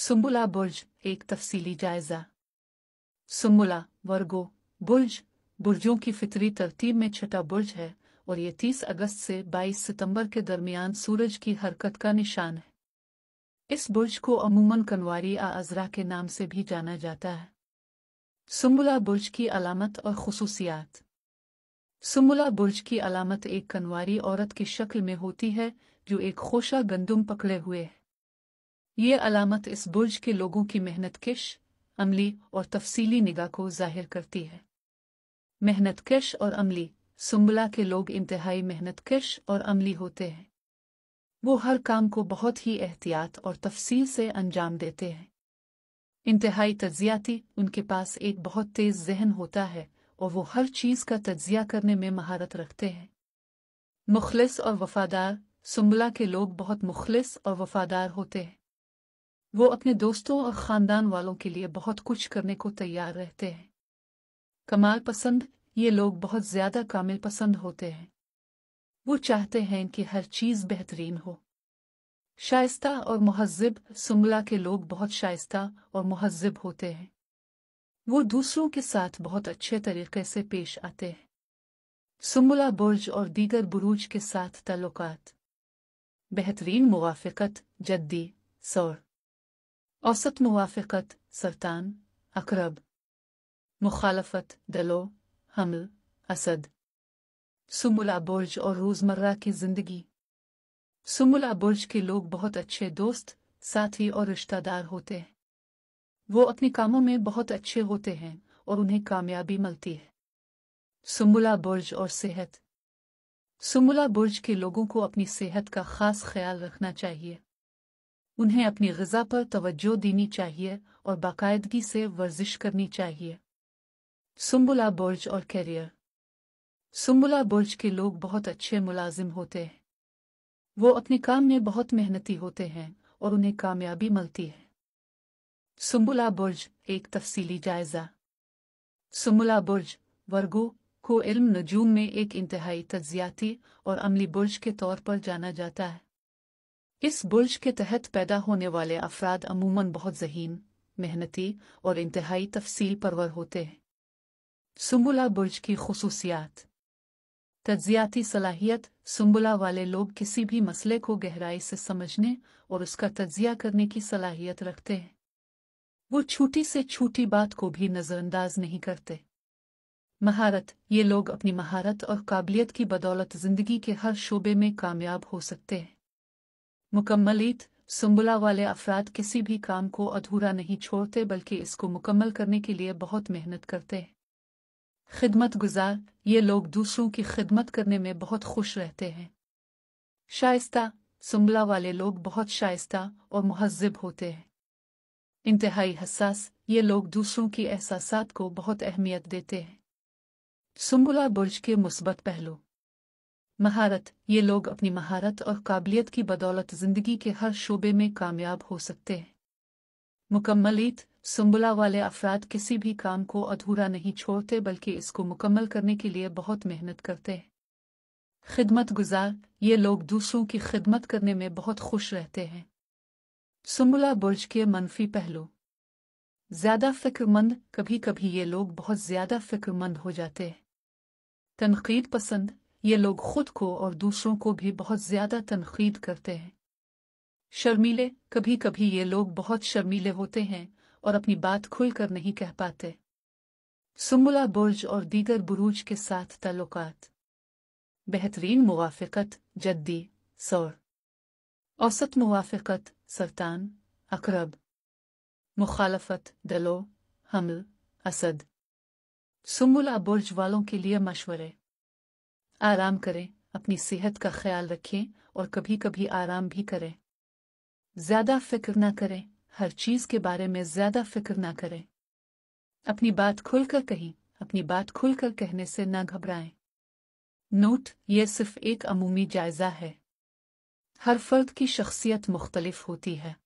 सुम्बुला बुर्ज एक तफसीली जायजा सुम्बुला वर्गो बुर्ज बुर्जों की फितरी तरतीब में छठा बुर्ज है और ये 30 अगस्त से 22 सितंबर के दरमियान सूरज की हरकत का निशान है इस बुर्ज को अमूमन कनवारी आजरा के नाम से भी जाना जाता है सुम्बुला बुर्ज की अलामत और खसूसियात सुम्बुला बुर्ज की अलामत एक कनवारी औरत की शक्ल में होती है जो एक खोशा गंदुम पकड़े हुए है ये अलामत इस बुर्ज के लोगों की मेहनत किश अमली और तफसीली निगाह को जाहिर करती है मेहनत किश और अमली सुम्बला के लोग इंतहाई मेहनत किश और अमली होते हैं वो हर काम को बहुत ही एहतियात और तफसील से अंजाम देते हैं इंतहाई तजियाती उनके पास एक बहुत तेज जहन होता है और वो हर चीज़ का तजिया करने में महारत रखते हैं मुखलिस और वफादार सुम्बला के लोग बहुत मुखलिस और वफादार होते हैं वो अपने दोस्तों और ख़ानदान वालों के लिए बहुत कुछ करने को तैयार रहते हैं कमाल पसंद ये लोग बहुत ज़्यादा कामिल पसंद होते हैं वो चाहते हैं कि हर चीज़ बेहतरीन हो शाइस्ता और महजब सुमला के लोग बहुत शाइस्ता और महजब होते हैं वो दूसरों के साथ बहुत अच्छे तरीके से पेश आते हैं सुमला बुर्ज और दीगर बुरूज के साथ तल्लुकात बेहतरीन मुआफ़त जद्दी सौर औसत मुआफ़त सरतान अकरब मुखालफत दलो हमल असद सुमुला बुर्ज और रोज़मर्रा की ज़िंदगी सुमुला बुर्ज के लोग बहुत अच्छे दोस्त साथी और रिश्तेदार होते हैं वो अपने कामों में बहुत अच्छे होते हैं और उन्हें कामयाबी मिलती है सुमुला बुर्ज और सेहत सुमुला बुर्ज के लोगों को अपनी सेहत का खास ख्याल रखना चाहिए उन्हें अपनी गजा पर तवज्जो देनी चाहिए और बाकायदगी से वर्जिश करनी चाहिए सुम्बुला बुर्ज और कैरियर सुम्बुला बुर्ज के लोग बहुत अच्छे मुलाजिम होते हैं वो अपने काम में बहुत मेहनती होते हैं और उन्हें कामयाबी मिलती है सुम्बुला बुर्ज एक तफसीली जायजा सुम्बुला बुर्ज वर्गो को इल्म नजूम में एक इंतहाई तजियाती और अमली बुर्ज के तौर पर जाना जाता है इस बुर्ज के तहत पैदा होने वाले अफराद अमूमन बहुत जहीन मेहनती और इंतहाई तफसील परवर होते हैं सुम्बुला बुर्ज की खसूसियात तजियाती सलाहियत सुम्बुला वाले लोग किसी भी मसले को गहराई से समझने और उसका तजिया करने की सलाहियत रखते हैं वो छोटी से छोटी बात को भी नज़रअंदाज नहीं करते महारत ये लोग अपनी महारत और काबिलियत की बदौलत जिंदगी के हर शोबे में कामयाब हो सकते हैं मुकम्मलीत सुम्बुला वाले अफराद किसी भी काम को अधूरा नहीं छोड़ते बल्कि इसको मुकम्मल करने के लिए बहुत मेहनत करते हैं खिदमत गुजार ये लोग दूसरों की खिदमत करने में बहुत खुश रहते हैं शाइस्ता सुम्बला वाले लोग बहुत शाइस्ता और महजब होते हैं इंतहाई हसास ये लोग दूसरों की एहसास को बहुत अहमियत देते हैं सुम्बला बुर्ज के मुस्बत पहलू महारत ये लोग अपनी महारत और काबिलियत की बदौलत जिंदगी के हर शोबे में कामयाब हो सकते हैं मुकम्मलीत सुबला वाले अफराद किसी भी काम को अधूरा नहीं छोड़ते बल्कि इसको मुकम्मल करने के लिए बहुत मेहनत करते हैं खिदमत गुजार ये लोग दूसरों की खिदमत करने में बहुत खुश रहते हैं सुम्बुला बुर्ज के मनफी पहलू ज्यादा फिक्रमंद कभी कभी ये लोग बहुत ज्यादा फिक्रमंद हो जाते हैं तनकीद पसंद ये लोग खुद को और दूसरों को भी बहुत ज्यादा तनखीद करते हैं शर्मीले कभी कभी ये लोग बहुत शर्मीले होते हैं और अपनी बात खुलकर नहीं कह पाते सुम्बुला बुर्ज और दीगर बुरूज के साथ ताल्लुकात बेहतरीन मुआफत जद्दी सौर औसत मुआफत सरतान अकरब मुखालफत दलो हमल असद सुम्बुला बुर्ज वालों के लिए मशवरे आराम करें अपनी सेहत का ख्याल रखें और कभी कभी आराम भी करें ज्यादा फिक्र ना करें हर चीज के बारे में ज्यादा फिक्र ना करें अपनी बात खुलकर कहीं अपनी बात खुलकर कहने से ना घबराएं नोट ये सिर्फ एक अमूमी जायजा है हर फर्द की शख्सियत मुख्तलिफ होती है